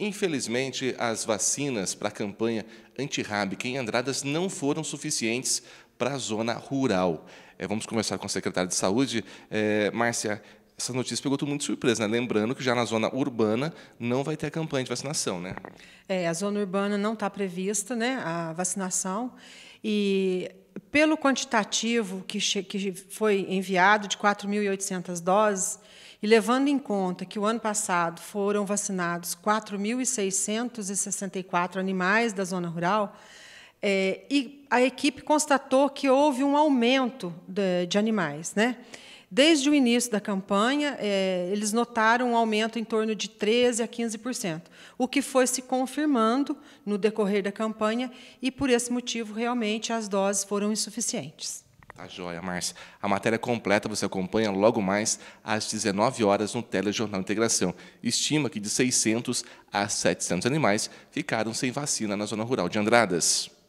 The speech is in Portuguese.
Infelizmente, as vacinas para a campanha antirrábica em Andradas não foram suficientes para a zona rural. É, vamos conversar com a secretária de Saúde. É, Márcia, essa notícia pegou todo mundo de surpresa, né? Lembrando que já na zona urbana não vai ter a campanha de vacinação, né? É, a zona urbana não está prevista, né? A vacinação. E pelo quantitativo que, que foi enviado, de 4.800 doses, e levando em conta que o ano passado foram vacinados 4.664 animais da zona rural, é, e a equipe constatou que houve um aumento de, de animais. Né? Desde o início da campanha, é, eles notaram um aumento em torno de 13% a 15%, o que foi se confirmando no decorrer da campanha, e por esse motivo, realmente, as doses foram insuficientes. Tá joia, Márcia. A matéria completa você acompanha logo mais às 19 horas no Telejornal Integração. Estima que de 600 a 700 animais ficaram sem vacina na zona rural de Andradas.